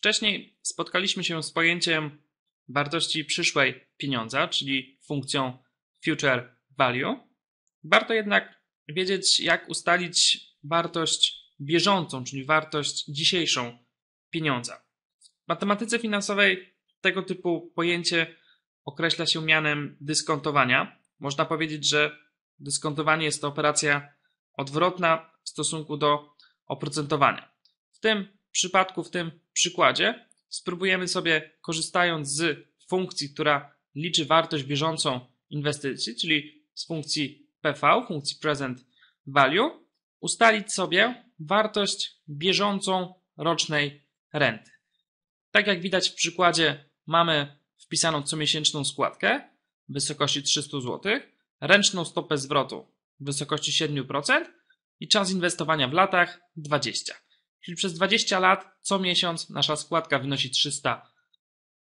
Wcześniej spotkaliśmy się z pojęciem wartości przyszłej pieniądza, czyli funkcją future value. Warto jednak wiedzieć, jak ustalić wartość bieżącą, czyli wartość dzisiejszą pieniądza. W matematyce finansowej tego typu pojęcie określa się mianem dyskontowania. Można powiedzieć, że dyskontowanie jest to operacja odwrotna w stosunku do oprocentowania. W tym przypadku, w tym przykładzie spróbujemy sobie, korzystając z funkcji, która liczy wartość bieżącą inwestycji, czyli z funkcji PV, funkcji Present Value, ustalić sobie wartość bieżącą rocznej renty. Tak jak widać w przykładzie, mamy wpisaną comiesięczną składkę w wysokości 300 zł, ręczną stopę zwrotu w wysokości 7% i czas inwestowania w latach 20. Czyli przez 20 lat co miesiąc nasza składka wynosi 300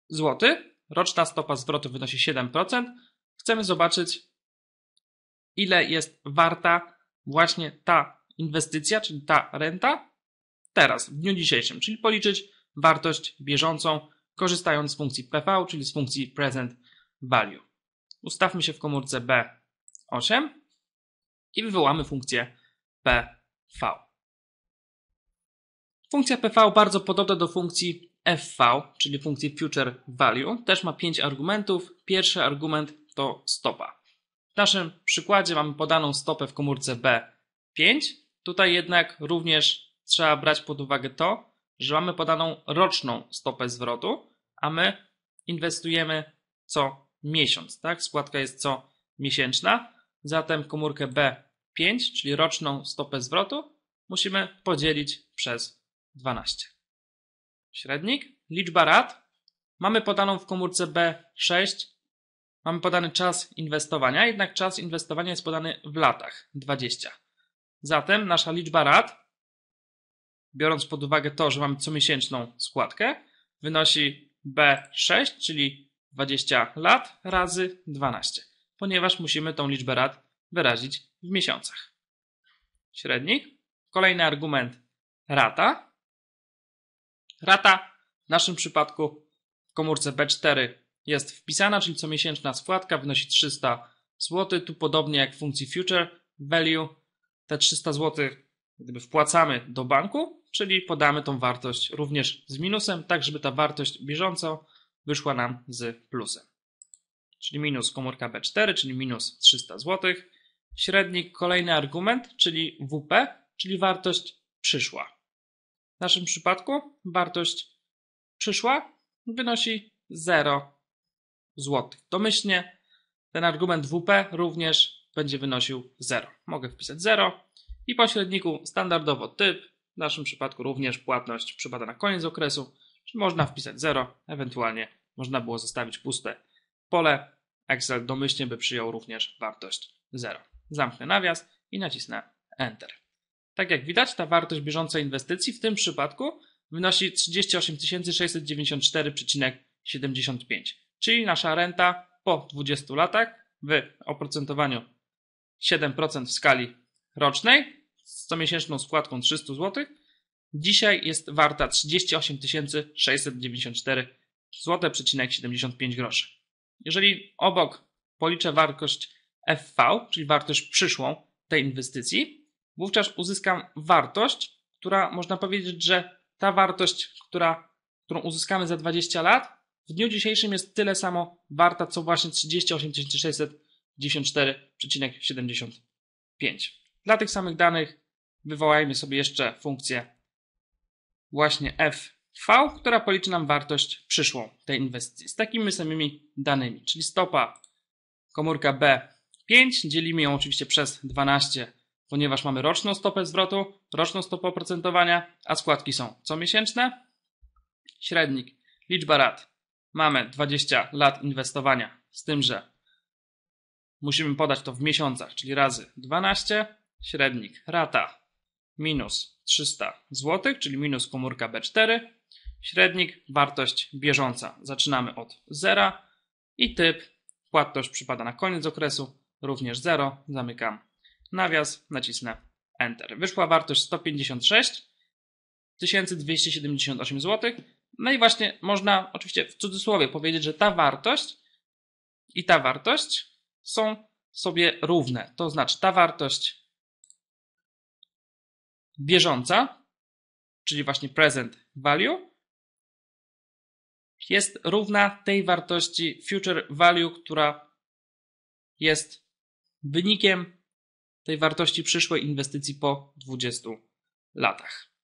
zł, roczna stopa zwrotu wynosi 7%. Chcemy zobaczyć, ile jest warta właśnie ta inwestycja, czyli ta renta teraz, w dniu dzisiejszym, czyli policzyć wartość bieżącą, korzystając z funkcji PV, czyli z funkcji Present Value. Ustawmy się w komórce B8 i wywołamy funkcję PV. Funkcja PV bardzo podobna do funkcji FV, czyli funkcji Future Value. Też ma 5 argumentów. Pierwszy argument to stopa. W naszym przykładzie mamy podaną stopę w komórce B5. Tutaj jednak również trzeba brać pod uwagę to, że mamy podaną roczną stopę zwrotu, a my inwestujemy co miesiąc. Tak? Składka jest co miesięczna. Zatem komórkę B5, czyli roczną stopę zwrotu, musimy podzielić przez 12. Średnik, liczba rat. Mamy podaną w komórce B6. Mamy podany czas inwestowania, jednak czas inwestowania jest podany w latach 20. Zatem nasza liczba rat, biorąc pod uwagę to, że mamy comiesięczną składkę, wynosi B6, czyli 20 lat razy 12, ponieważ musimy tą liczbę rat wyrazić w miesiącach. Średnik. Kolejny argument rata Rata w naszym przypadku w komórce B4 jest wpisana, czyli comiesięczna składka wynosi 300 zł. Tu podobnie jak w funkcji future value, te 300 zł gdyby wpłacamy do banku, czyli podamy tą wartość również z minusem, tak żeby ta wartość bieżąca wyszła nam z plusem. Czyli minus komórka B4, czyli minus 300 zł. Średnik, kolejny argument, czyli WP, czyli wartość przyszła. W naszym przypadku wartość przyszła wynosi 0 zł. Domyślnie ten argument WP również będzie wynosił 0. Mogę wpisać 0 i pośredniku standardowo typ, w naszym przypadku również płatność przypada na koniec okresu, czy można wpisać 0, ewentualnie można było zostawić puste pole. Excel domyślnie by przyjął również wartość 0. Zamknę nawias i nacisnę Enter. Tak jak widać, ta wartość bieżącej inwestycji w tym przypadku wynosi 38 694,75, czyli nasza renta po 20 latach w oprocentowaniu 7% w skali rocznej z comiesięczną składką 300 zł dzisiaj jest warta 38 694 zł,75 groszy. Jeżeli obok policzę wartość FV, czyli wartość przyszłą tej inwestycji, wówczas uzyskam wartość, która można powiedzieć, że ta wartość, która, którą uzyskamy za 20 lat, w dniu dzisiejszym jest tyle samo warta, co właśnie 38 694,75. Dla tych samych danych wywołajmy sobie jeszcze funkcję właśnie FV, która policzy nam wartość przyszłą tej inwestycji z takimi samymi danymi, czyli stopa komórka B5, dzielimy ją oczywiście przez 12 ponieważ mamy roczną stopę zwrotu, roczną stopę oprocentowania, a składki są comiesięczne. Średnik, liczba rat. Mamy 20 lat inwestowania, z tym, że musimy podać to w miesiącach, czyli razy 12. Średnik, rata minus 300 zł, czyli minus komórka B4. Średnik, wartość bieżąca. Zaczynamy od 0 i typ. Płatność przypada na koniec okresu, również 0. Zamykam nawias, nacisnę Enter. Wyszła wartość 156 278 zł. No i właśnie można oczywiście w cudzysłowie powiedzieć, że ta wartość i ta wartość są sobie równe. To znaczy ta wartość bieżąca, czyli właśnie present value, jest równa tej wartości future value, która jest wynikiem tej wartości przyszłej inwestycji po 20 latach.